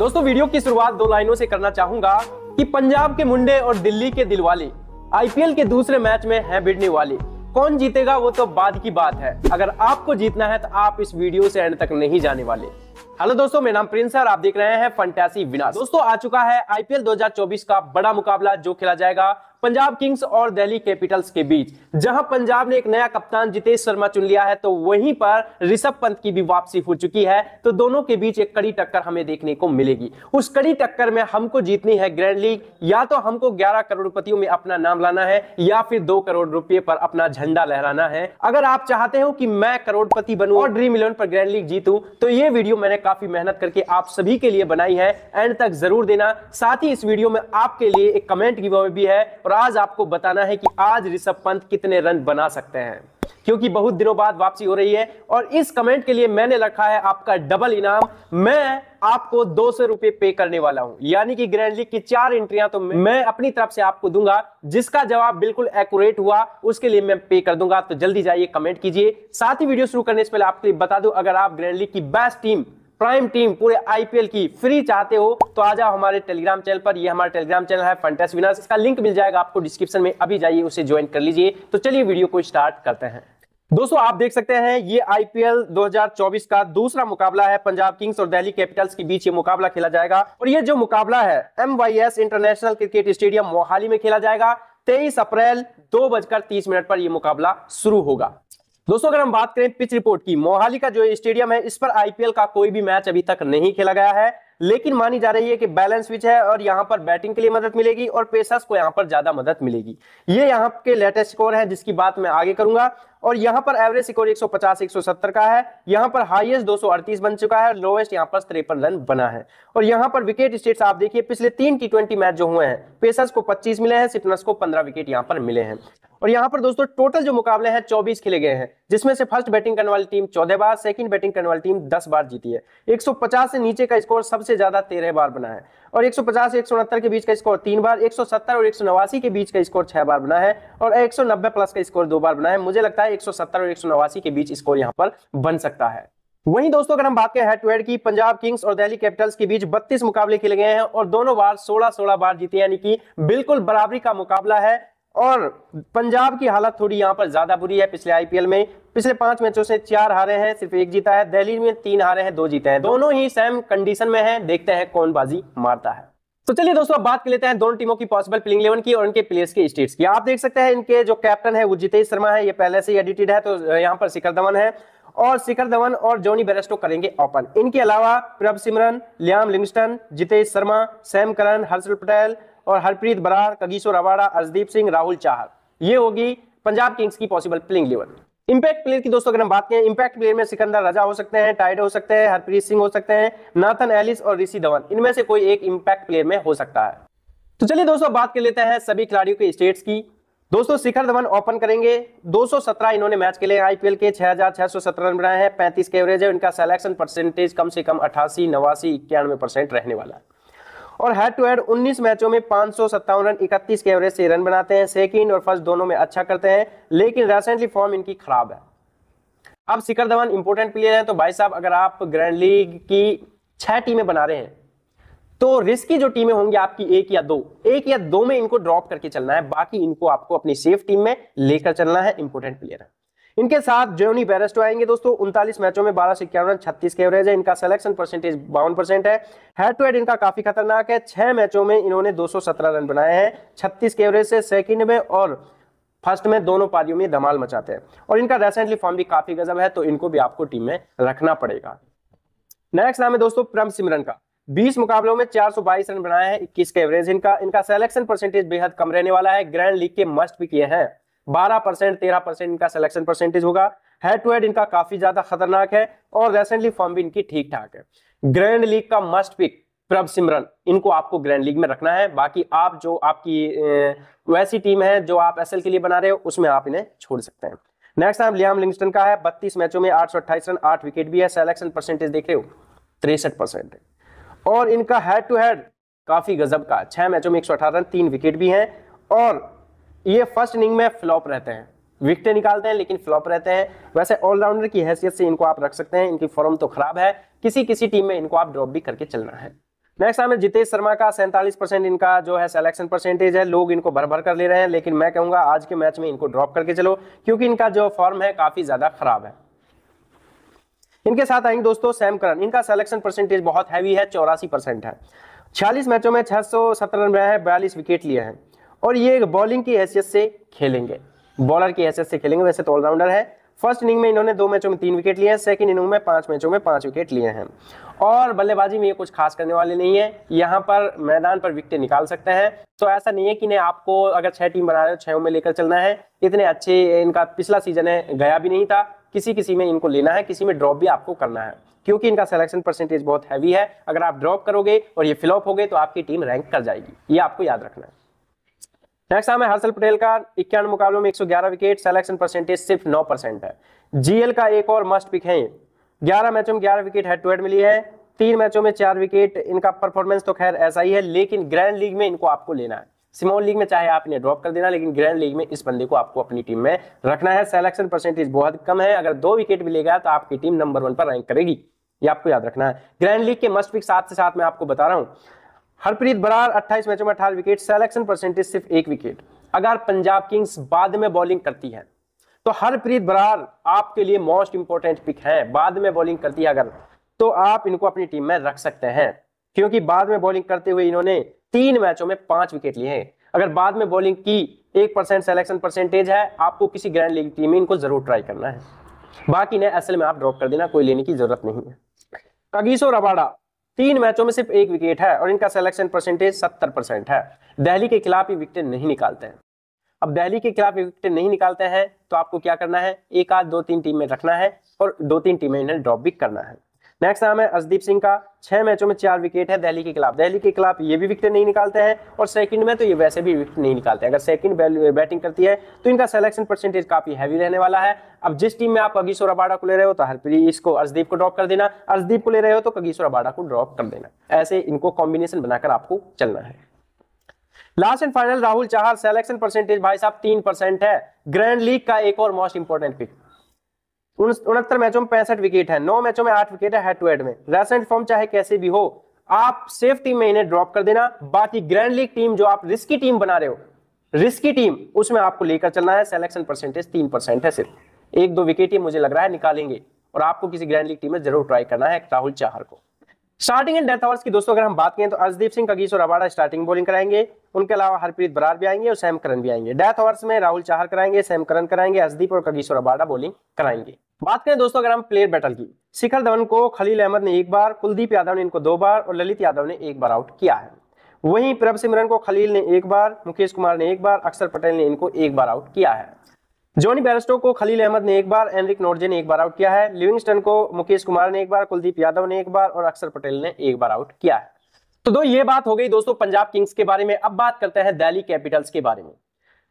दोस्तों वीडियो की शुरुआत दो लाइनों से करना चाहूंगा कि पंजाब के मुंडे और दिल्ली के दिलवाले आईपीएल के दूसरे मैच में है बिड़ने वाली कौन जीतेगा वो तो बाद की बात है अगर आपको जीतना है तो आप इस वीडियो से एंड तक नहीं जाने वाले हेलो दोस्तों मेरा नाम प्रिंस है और आप देख रहे हैं फंटासी विनाश दोस्तों आ चुका है आईपीएल 2024 का बड़ा मुकाबला जो खेला जाएगा पंजाब किंग्स और दिल्ली कैपिटल्स के बीच जहां पंजाब ने एक नया कप्तान जितेश शर्मा चुन लिया है तो वहीं पर ऋषभ पंत की भी वापसी हो चुकी है तो दोनों के बीच एक कड़ी टक्कर हमें देखने को मिलेगी उस कड़ी टक्कर में हमको जीतनी है ग्रैंड लीग या तो हमको ग्यारह करोड़पतियों में अपना नाम लाना है या फिर दो करोड़ रुपए पर अपना झंडा लहराना है अगर आप चाहते हो कि मैं करोड़पति बनू और ड्रीम इलेवन पर ग्रैंड लीग जीतू तो ये वीडियो मैंने काफी मेहनत करके आप सभी के लिए बनाई है एंड तक जरूर देना साथ ही इस वीडियो में आपके लिए एक कमेंट गिव भी है और आज आपको बताना है कि आज ऋषभ पंत कितने रन बना सकते हैं क्योंकि बहुत दिनों बाद वापसी हो रही है और इस कमेंट के लिए मैंने रखा है आपका डबल इनाम मैं आपको दो सौ रुपए पे करने वाला हूं यानी कि ग्रैंड लीग की चार एंट्रियां तो मैं अपनी तरफ से आपको दूंगा जिसका जवाब बिल्कुल एक्यूरेट हुआ उसके लिए मैं पे कर दूंगा तो जल्दी जाइए कमेंट कीजिए साथ ही वीडियो शुरू करने से पहले आपके लिए बता दूं अगर आप ग्रैंड लीग की बेस्ट टीम प्राइम टीम पूरे आईपीएल की फ्री चाहते हो तो आ जाओ हमारे टेलीग्राम चैनल पर ये हमारा टेलीग्राम चैनल है फंटेस विनर्स इसका लिंक मिल जाएगा आपको डिस्क्रिप्शन में अभी जाइए उसे ज्वाइन कर लीजिए तो चलिए वीडियो को स्टार्ट करते हैं दोस्तों आप देख सकते हैं ये आईपीएल 2024 का दूसरा मुकाबला है पंजाब किंग्स और दिल्ली कैपिटल्स के बीच ये मुकाबला खेला जाएगा और ये जो मुकाबला है M international cricket stadium Mohali में खेला जाएगा 23 अप्रैल दो बजकर तीस मिनट पर यह मुकाबला शुरू होगा दोस्तों अगर हम बात करें पिच रिपोर्ट की मोहाली का जो स्टेडियम है इस पर आईपीएल का कोई भी मैच अभी तक नहीं खेला गया है लेकिन मानी जा रही है कि बैलेंस विच है और यहां पर बैटिंग के लिए मदद मिलेगी और पेसर्स को यहां पर ज्यादा मदद मिलेगी ये यहाँ के लेटेस्ट स्कोर है जिसकी बात मैं आगे करूंगा और यहाँ पर एवरेज स्कोर 150 170 का है यहाँ पर हाईएस्ट दो बन चुका है लोएस्ट यहाँ पर तिरपन रन बना है और यहाँ पर विकेट स्टेट्स आप देखिए पिछले तीन टी ट्वेंटी मैच जो हुए हैं पेसर्स को 25 मिले हैं सिपनर्स को 15 विकेट यहाँ पर मिले हैं और यहां पर दोस्तों टोटल जो मुकाबले हैं 24 खेले गए हैं जिसमें से फर्स्ट बैटिंग करने वाली टीम चौदह बार सेकंड बैटिंग करने वाली टीम 10 बार जीती है 150 से नीचे का स्कोर सबसे ज्यादा 13 बार बना है और एक सौ के बीच का स्कोर तीन बार एक और एक के बीच का स्कोर छह बार बना है और एक प्लस का स्कोर दो बार बना है मुझे लगता है एक और एक के बीच स्कोर यहाँ पर बन सकता है वहीं दोस्तों अगर हम बात करें हेड टू हेड की पंजाब किंग्स और दिल्ली कैपिटल्स के बीच 32 मुकाबले खेले गए हैं और दोनों बार 16-16 बार जीते यानी कि बिल्कुल बराबरी का मुकाबला है और पंजाब की हालत थोड़ी यहाँ पर ज्यादा बुरी है पिछले आईपीएल में पिछले पांच मैचों से चार हारे हैं सिर्फ एक जीता है दिल्ली में तीन हारे हैं दो जीते हैं दोनों ही सेम कंडीशन में हैं देखते हैं कौन बाजी मारता है तो चलिए दोस्तों अब बात कर लेते हैं दोनों टीमों की पॉसिबल प्लेइंग इलेवन की और इनके प्लेयर्स के स्टेट्स की आप देख सकते हैं इनके जो कैप्टन है वो जितेश शर्मा है ये पहले से एडिटेड है तो यहाँ पर शिखर धवन है और शिखर धवन और जॉनी बेरेस्टो करेंगे ओपन इनके अलावा Prabh Simran Liam Livingstone Jitesh Sharma Sam Curran Harshal Patel और हरप्रीत बरार कगीशोर अवाड़ा अर्शदीप सिंह राहुल चाहर ये होगी पंजाब किंग्स की possible playing eleven impact player की दोस्तों अगर हम बात करें इंपैक्ट प्लेयर में सिकंदर राजा हो सकते हैं टाइड हो सकते हैं हरप्रीत सिंह हो सकते हैं नाथन एलिस और ऋषि धवन इनमें से कोई एक इंपैक्ट प्लेयर में हो सकता है तो चलिए दोस्तों बात कर लेते हैं सभी खिलाड़ियों के स्टेट्स की दोस्तों शिखर धवन ओपन करेंगे 217 इन्होंने मैच के लिए आईपीएल के 6,617 रन बनाए हैं 35 के एवरेज है उनका सिलेक्शन परसेंटेज कम से कम अठासी नवासी इक्यानवे परसेंट रहने वाला है और हेड टू हेड 19 मैचों में पांच रन इकतीस के एवरेज से रन बनाते हैं सेकेंड और फर्स्ट दोनों में अच्छा करते हैं लेकिन रिसेंटली फॉर्म इनकी खराब है अब शिखर धवन इंपोर्टेंट प्लेयर है तो भाई साहब अगर आप ग्रैंड लीग की छह टीमें बना रहे हैं तो रिस्की जो टीमें होंगी आपकी एक या दो एक या दो में इनको ड्रॉप करके चलना है बाकी इनको आपको अपनी सेफ टीम में लेकर चलना है इंपोर्टेंट प्लेयर इनके साथ जोनी बेरेस्टो आएंगे दोस्तों उनतालीस मैचों में बारह सौ इक्यावन छत्तीस के एवरेज है इनका सिलेक्शन परसेंटेज बावन परसेंट है हेड टू हेड इनका काफी खतरनाक है छह मैचों में इन्होंने 217 रन बनाए हैं छत्तीस के एवरेज से सेकंड में और फर्स्ट में दोनों पारियों में धमाल मचाते हैं और इनका रेसेंटली फॉर्म भी काफी गजब है तो इनको भी आपको टीम में रखना पड़ेगा नेक्स्ट नाम है दोस्तों प्रम सिमरन का 20 मुकाबलों में 422 रन बनाए हैं 21 का एवरेज इनका इनका सिलेक्शन परसेंटेज बेहद कम रहने वाला है ग्रैंड लीग के मस्ट भी किए हैं 12 परसेंट तेरह परसेंट इनका सिलेक्शन परसेंटेज होगा हेड टू हेड इनका काफी ज्यादा खतरनाक है और रिसेंटली फॉर्म भी इनकी ठीक ठाक है ग्रैंड लीग का मस्ट पिक प्रभ सिमरन इनको आपको ग्रैंड लीग में रखना है बाकी आप जो आपकी वैसी टीम है जो आप एसएल के लिए बना रहे हो उसमें आप इन्हें छोड़ सकते हैं नेक्स्ट नाम लियाम लिंगस्टन का है बत्तीस मैचों में आठ रन आठ विकेट भी है सिलेक्शन परसेंटेज देख रहे हो तिरसठ परसेंट है और इनका हेड टू हेड काफ़ी गजब का छह मैचों में एक सौ अठारह तीन विकेट भी हैं और ये फर्स्ट इनिंग में फ्लॉप रहते हैं विकटें निकालते हैं लेकिन फ्लॉप रहते हैं वैसे ऑलराउंडर की हैसियत से इनको आप रख सकते हैं इनकी फॉर्म तो खराब है किसी किसी टीम में इनको आप ड्रॉप भी करके चलना है नेक्स्ट आम जितेश शर्मा का सैंतालीस परसेंट इनका जो है सिलेक्शन परसेंटेज है लोग इनको भर भर कर ले रहे हैं लेकिन मैं कहूंगा आज के मैच में इनको ड्रॉप करके चलो क्योंकि इनका जो फॉर्म है काफ़ी ज़्यादा खराब है इनके साथ आएंगे दोस्तों सैम करन इनका सिलेक्शन परसेंटेज बहुत हैवी है चौरासी परसेंट है छियालीस मैचों में छह सौ रन बनाए हैं बयालीस विकेट लिए हैं और ये बॉलिंग की हैसियत से खेलेंगे बॉलर की हैसियत से खेलेंगे वैसे तो ऑलराउंडर है फर्स्ट इनिंग में इन्होंने दो मैचों में तीन विकेट लिए हैं सेकंड इनिंग में पांच मैचों में पांच विकेट लिए हैं और बल्लेबाजी में ये कुछ खास करने वाले नहीं है यहाँ पर मैदान पर विकेट निकाल सकते हैं तो ऐसा नहीं है कि इन्हें आपको अगर छह टीम बना रहे हो छह में लेकर चलना है इतने अच्छे इनका पिछला सीजन है गया भी नहीं था किसी किसी में इनको लेना है किसी में ड्रॉप भी आपको करना है क्योंकि इनका सिलेक्शन परसेंटेज बहुत हैवी है अगर आप ड्रॉप करोगे और ये फिलअप हो गए तो आपकी टीम रैंक कर जाएगी ये आपको याद रखना है नेक्स्ट नाम है हर्षल पटेल का इक्यानवे मुकाबलों में 111 विकेट सिलेक्शन परसेंटेज सिर्फ 9 परसेंट है जीएल का एक और मस्ट पिक है 11 मैचों में 11 विकेट हेड टू हेड मिली है तीन मैचों में चार विकेट इनका परफॉर्मेंस तो खैर ऐसा ही है लेकिन ग्रैंड लीग में इनको आपको लेना है स्मॉल लीग में चाहे आप इन्हें ड्रॉप कर देना लेकिन ग्रैंड लीग में इस बंदे को आपको अपनी टीम में रखना है सेलेक्शन परसेंटेज बहुत कम है अगर दो विकेट भी लेगा तो आपकी टीम नंबर वन पर रैंक करेगी ये आपको याद रखना है ग्रैंड लीग के मस्ट पिक साथ से साथ मैं आपको बता रहा हूँ हरप्रीत बरार 28 मैचों में अठारह विकेट सेलेक्शन परसेंटेज सिर्फ एक विकेट अगर पंजाब किंग्स बाद में बॉलिंग करती है तो हरप्रीत बरार आपके लिए मोस्ट इंपॉर्टेंट पिक है बाद में बॉलिंग करती है अगर तो आप इनको अपनी टीम में रख सकते हैं क्योंकि बाद में बॉलिंग करते हुए इन्होंने तीन मैचों में पांच विकेट लिए हैं अगर बाद में बॉलिंग की एक परसेंट सिलेक्शन परसेंटेज है आपको किसी ग्रैंड लीग टीम में इनको जरूर ट्राई करना है बाकी नहीं असल में आप ड्रॉप कर देना कोई लेने की जरूरत नहीं है कगीसो रबाडा तीन मैचों में सिर्फ एक विकेट है और इनका सिलेक्शन परसेंटेज सत्तर परसेंट है दहली के खिलाफ ये विकेट नहीं निकालते हैं अब दहली के खिलाफ विकेट नहीं निकालते हैं तो आपको क्या करना है एक आध दो तीन टीम में रखना है और दो तीन टीमें इन्हें ड्रॉप भी करना है नेक्स्ट नाम है असदीप सिंह का छह मैचों में चार विकेट है दिल्ली के खिलाफ दिल्ली के खिलाफ ये भी विकेट नहीं निकालते हैं और सेकंड में तो ये वैसे भी विकेट नहीं निकालते अगर सेकंड बैटिंग करती है तो इनका सिलेक्शन परसेंटेज काफी हैवी रहने वाला है अब जिस टीम में आप कगीश्वर अबाड़ा को ले रहे हो तो हरप्रीत इसको अर्जदीप को ड्रॉप कर देना अर्जदीप को ले रहे हो तो कगीश्वर अबाड़ा को ड्रॉप कर देना ऐसे इनको कॉम्बिनेशन बनाकर आपको चलना है last and final Rahul Chahar selection percentage भाई साहब तीन परसेंट है ग्रैंड लीग का एक और मोस्ट इंपोर्टेंट पिक उनहत्तर मैचों में पैंसठ विकेट है नौ मैचों में आठ विकेट है टू में रेसेंट फॉर्म चाहे कैसे भी हो आप सेफ टीम में इन्हें ड्रॉप कर देना बाकी ग्रैंड लीग टीम जो आप रिस्की टीम बना रहे हो रिस्की टीम उसमें आपको लेकर चलना है सिलेक्शन परसेंटेज तीन परसेंट है सिर्फ एक दो विकेट ही मुझे लग रहा है निकालेंगे और आपको किसी ग्रैंड लीग टीम में जरूर ट्राई करना है राहुल चाहर को स्टार्टिंग एंड डेथ ओवर्स की दोस्तों अगर हम बात करें तो अर्जदीप सिंह कगीस और अबाड़ा स्टार्टिंग बॉलिंग कराएंगे उनके अलावा हरप्रीत बरार भी आएंगे और सैम करन भी आएंगे डेथ ओवर्स में राहुल चाहर कराएंगे सैम करन कराएंगे अर्जदीप और कगीस और अबाड़ा बॉलिंग कराएंगे बात करें दोस्तों अगर हम प्लेयर बैटल की शिखर धवन को खलील अहमद ने एक बार कुलदीप यादव ने इनको दो बार और ललित यादव ने एक बार आउट किया है वहीं प्रभ सिमरन को खलील ने एक बार मुकेश कुमार ने एक बार अक्षर पटेल ने इनको एक बार आउट किया है जॉनी बैरस्टो को खलील अहमद ने एक बार एनरिक नोर्जे ने एक बार आउट किया है लिविंगस्टन को मुकेश कुमार ने एक बार कुलदीप यादव ने एक बार और अक्षर पटेल ने एक बार आउट किया है तो दो ये बात हो गई दोस्तों पंजाब किंग्स के बारे में अब बात करते हैं दिल्ली कैपिटल्स के बारे में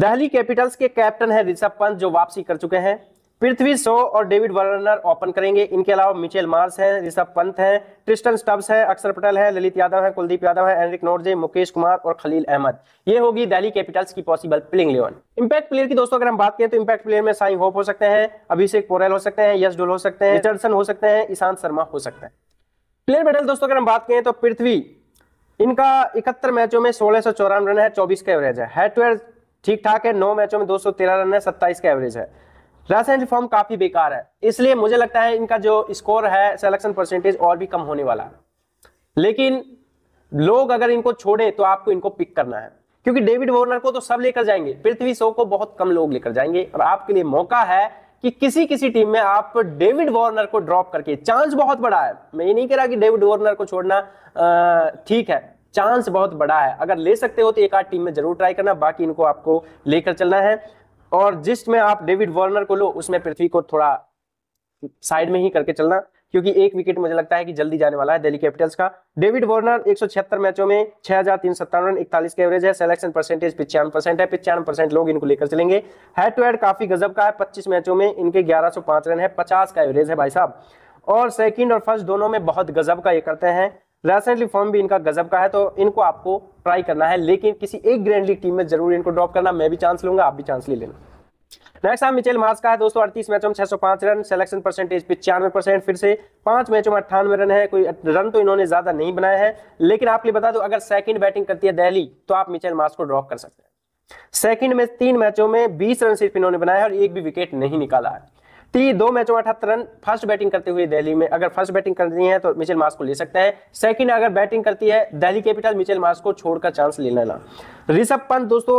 दिल्ली कैपिटल्स के कैप्टन है ऋषभ पंत जो वापसी कर चुके हैं पृथ्वी शो और डेविड वर्नर ओपन करेंगे इनके अलावा मिचेल मार्स हैं ऋषभ पंत हैं ट्रिस्टन स्टब्स हैं अक्षर पटेल हैं ललित यादव हैं कुलदीप यादव हैं एनरिक नोटजे मुकेश कुमार और खलील अहमद ये होगी दिल्ली कैपिटल्स की possible playing eleven impact player की दोस्तों अगर हम बात करें तो इंपैक्ट प्लेयर में साई होप हो सकते हैं अभिषेक पोरेल हो सकते हैं यश डोल हो सकते हैं रिचर्डसन हो सकते हैं ईशांत शर्मा हो सकते हैं प्लेयर मेडल दोस्तों अगर हम बात करें तो पृथ्वी इनका इकहत्तर मैचों में सोलह सौ रन है चौबीस का एवरेज है ठीक ठाक है नौ मैचों में दो सौ तेरह रन है सत्ताईस का एवरेज है रासायनिक फॉर्म काफी बेकार है इसलिए मुझे लगता है इनका जो स्कोर है सिलेक्शन परसेंटेज और भी कम होने वाला है लेकिन लोग अगर इनको छोड़े तो आपको इनको पिक करना है क्योंकि डेविड वॉर्नर को तो सब लेकर जाएंगे पृथ्वी शो को बहुत कम लोग लेकर जाएंगे और आपके लिए मौका है कि किसी किसी टीम में आप डेविड वॉर्नर को ड्रॉप करके चांस बहुत बड़ा है मैं ये नहीं कह रहा कि डेविड वॉर्नर को छोड़ना ठीक है चांस बहुत बड़ा है अगर ले सकते हो तो एक आध टीम में जरूर ट्राई करना बाकी इनको आपको लेकर चलना है और जिसमें आप डेविड वार्नर को लो उसमें पृथ्वी को थोड़ा साइड में ही करके चलना क्योंकि एक विकेट मुझे लगता है कि जल्दी जाने वाला है दिल्ली कैपिटल्स का डेविड वार्नर एक मैचों में छह हजार तीन सत्तावन रन इकतालीस का एवरेज है सिलेक्शन परसेंटेज पिचान परसेंट है पिचान परसेंट लोग इनको लेकर चलेंगे हेड टू हेड काफी गजब का है 25 मैचों में इनके 1105 रन है 50 का एवरेज है भाई साहब और सेकंड और फर्स्ट दोनों में बहुत गजब का ये करते हैं रेसेंटली फॉर्म भी इनका गजब का है तो इनको आपको ट्राई करना है लेकिन किसी एक ग्रैंड लीग टीम में जरूर इनको ड्रॉप करना मैं भी चांस लूंगा आप भी चांस ले लेना नेक्स्ट आप मिचेल मार्स का है दोस्तों अड़तीस मैचों में 605 रन सिलेक्शन परसेंटेज पिचानवे परसेंट फिर से पांच मैचों में अट्ठानवे रन है कोई रन तो इन्होंने ज्यादा नहीं बनाया है लेकिन आप लिए बता दो अगर सेकंड बैटिंग करती है दहली तो आप मिचेल मार्स को ड्रॉप कर सकते हैं सेकंड में तीन मैचों में बीस रन सिर्फ इन्होंने बनाया है और एक भी विकेट नहीं निकाला है ती दो मैचों में अठहत्तर रन फर्स्ट बैटिंग करते हुए दिल्ली में अगर फर्स्ट बैटिंग करनी है तो मिचेल मार्स को ले सकते हैं सेकंड अगर बैटिंग करती है दिल्ली कैपिटल मिचेल मार्स को छोड़कर चांस ले लेना ऋषभ पंत दोस्तों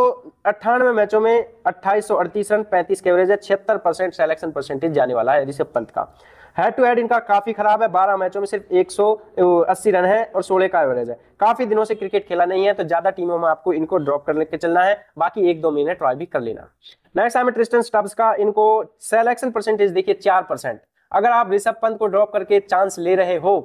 अट्ठानवे मैचों में अट्ठाईस रन पैंतीस के एवरेज है छिहत्तर सेलेक्शन परसेंटेज जाने वाला है ऋषभ पंत का हेड टू हेड इनका काफी खराब है बारह मैचों में सिर्फ एक रन है और सोलह का एवरेज है काफी दिनों से क्रिकेट खेला नहीं है तो ज्यादा टीमों में आपको इनको ड्रॉप कर लेकर चलना है बाकी एक दो महीने ट्राई भी कर लेना नेक्स्ट आम ट्रिस्टन स्टब्स का इनको सेलेक्शन परसेंटेज देखिए चार परसेंट अगर आप ऋषभ पंत को ड्रॉप करके चांस ले रहे हो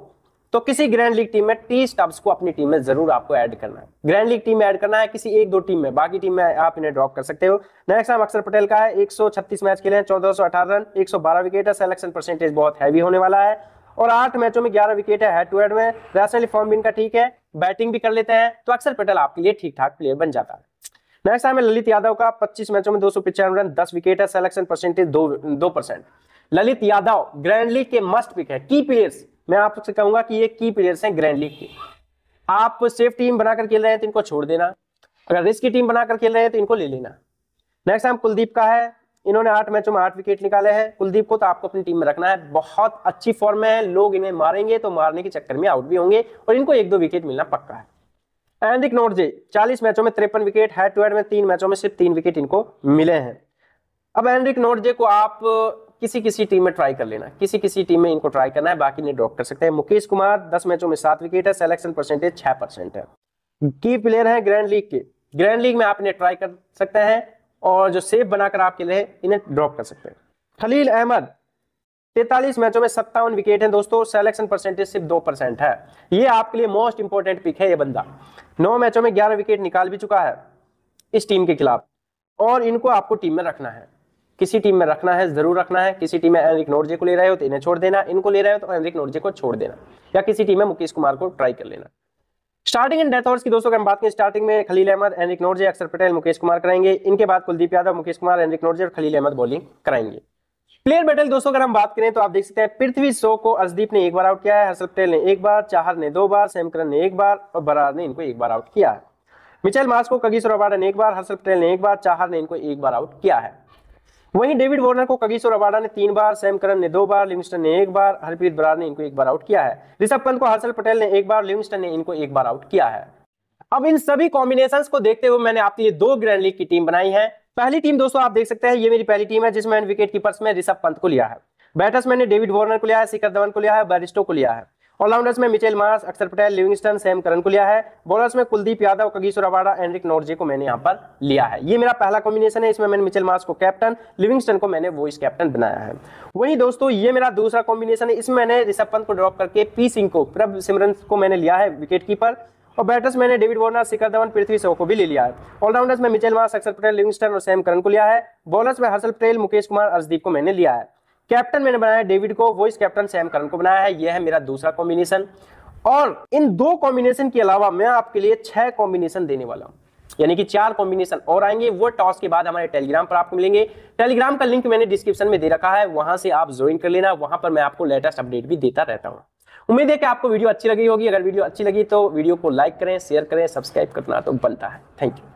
तो किसी ग्रैंड लीग टीम में टी स्टब्स को अपनी टीम में जरूर आपको ऐड करना है ग्रैंड लीग टीम में ऐड करना है किसी एक दो टीम में बाकी टीम में आप इन्हें ड्रॉप कर सकते हो नेक्स्ट नाम अक्षर पटेल का है 136 मैच खेले हैं चौदह रन 112 विकेट है सिलेक्शन परसेंटेज बहुत हैवी होने वाला है और आठ मैचों में ग्यारह विकेट है हेड टू हेड में रैशनली फॉर्म भी इनका ठीक है बैटिंग भी कर लेते हैं तो अक्षर पटेल आपके लिए ठीक ठाक प्लेयर बन जाता है नेक्स्ट नाम है ललित यादव का पच्चीस मैचों में दो रन दस विकेट है सिलेक्शन परसेंटेज दो, percent Lalit Yadav grand league के मस्ट पिक है की प्लेयर्स मैं आपसे कहूंगा कि ये की प्लेयर्स हैं ग्रैंड लीग के आप सेफ टीम बनाकर खेल रहे हैं तो इनको छोड़ देना अगर रिस्क की टीम बनाकर खेल रहे हैं तो इनको ले लेना नेक्स्ट टाइम कुलदीप का है इन्होंने आठ मैचों में आठ विकेट निकाले हैं कुलदीप को तो आपको अपनी टीम में रखना है बहुत अच्छी फॉर्म में है लोग इन्हें मारेंगे तो मारने के चक्कर में आउट भी होंगे और इनको एक दो विकेट मिलना पक्का है एंडिक नोटजे चालीस मैचों में तिरपन विकेट हेड टू हेड में तीन मैचों में सिर्फ तीन विकेट इनको मिले हैं अब एंड्रिक नोटजे को आप किसी किसी टीम में ट्राई कर लेना किसी किसी टीम में इनको ट्राई करना है बाकी ने ड्रॉप कर सकते हैं मुकेश कुमार दस मैचों में सात विकेट है सिलेक्शन परसेंटेज छह परसेंट है की प्लेयर है ग्रैंड लीग के ग्रैंड लीग में आप इन्हें ट्राई कर सकते हैं और जो सेफ बनाकर आपके लिए इन्हें ड्रॉप कर सकते हैं खलील अहमद तैतालीस मैचों में सत्तावन विकेट हैं दोस्तों सेलेक्शन परसेंटेज सिर्फ दो परसेंट है ये आपके लिए मोस्ट इंपॉर्टेंट पिक है ये बंदा नौ मैचों में ग्यारह विकेट निकाल भी चुका है इस टीम के खिलाफ और इनको आपको टीम में रखना है किसी टीम में रखना है जरूर रखना है किसी टीम में एनरिक नोरजे को ले रहे हो तो इन्हें छोड़ देना इनको ले रहे हो तो एनरिक नोरजे को छोड़ देना या किसी टीम में मुकेश कुमार को ट्राई कर लेना स्टार्टिंग एंड डेथ हॉर्स की दोस्तों हम बात करें स्टार्टिंग में खलील अहमद एनरिक नोरजे अक्षर पटेल मुकेश कुमार कराएंगे इनके बाद कुलदीप यादव मुकेश कुमार एनरिक नोरजे और खलील अहमद बॉलिंग कराएंगे प्लेयर बैटल दोस्तों अगर हम बात करें तो आप देख सकते हैं पृथ्वी शो को अजदीप ने एक बार आउट किया है हर्षद पटेल ने एक बार चाहर ने दो बार सैमकरण ने एक बार और बरार ने इनको एक बार आउट किया है मिचेल मास को कगीस रोबाडा ने एक बार हर्षद पटेल ने एक बार चाहर ने इनको एक बार आउट किया है वहीं डेविड वार्नर को कगिस और अबाडा ने तीन बार सैम करन ने दो बार लिविंगस्टन ने एक बार हरप्रीत बरार ने इनको एक बार आउट किया है ऋषभ पंत को हर्षल पटेल ने एक बार लिविंगस्टन ने इनको एक बार आउट किया है अब इन सभी कॉम्बिनेशन को देखते हुए मैंने आपके लिए दो ग्रैंड लीग की टीम बनाई है पहली टीम दोस्तों आप देख सकते हैं ये मेरी पहली टीम है जिसमें विकेट कीपर्स में ऋषभ पंत को लिया है बैटर्स मैंने डेविड वार्नर को लिया है शिखर धवन को लिया है बैरिस्टो को लिया है ऑलराउंडर्स में Mitchell Marsh Axar Patel Livingstone Sam Curran को लिया है बॉलर्स में Kuldeep Yadav Kagiso Rabada Anrich Nortje को मैंने यहाँ पर लिया है ये मेरा पहला कॉम्बिनेशन है इसमें मैंने मिचेल मास को कैप्टन लिविंगस्टन को मैंने वॉइस कैप्टन बनाया है वही दोस्तों ये मेरा दूसरा कॉम्बिनेशन है इसमें मैंने ऋषभ पंत को ड्रॉप करके पी सिंह को प्रभ सिमरन को मैंने लिया है विकेट कीपर और बैटर्स मैंने डेविड वार्नर शिखर धवन पृथ्वी शो को भी ले लिया है ऑलराउंडर्स में Mitchell Marsh Axar Patel Livingstone और सैम करन को लिया है बॉलर्स में हर्षल पटेल मुकेश कुमार अर्जदीप को मैंने लिया है कैप्टन मैंने बनाया डेविड को वॉइस कैप्टन सैम करन को बनाया है यह है मेरा दूसरा कॉम्बिनेशन और इन दो कॉम्बिनेशन के अलावा मैं आपके लिए छह कॉम्बिनेशन देने वाला हूं यानी कि चार कॉम्बिनेशन और आएंगे वो टॉस के बाद हमारे टेलीग्राम पर आपको मिलेंगे टेलीग्राम का लिंक मैंने डिस्क्रिप्शन में दे रखा है वहां से आप ज्वाइन कर लेना वहां पर मैं आपको लेटेस्ट अपडेट भी देता रहता हूँ उम्मीद है कि आपको वीडियो अच्छी लगी होगी अगर वीडियो अच्छी लगी तो वीडियो को लाइक करें शेयर करें सब्सक्राइब करना तो बनता है थैंक यू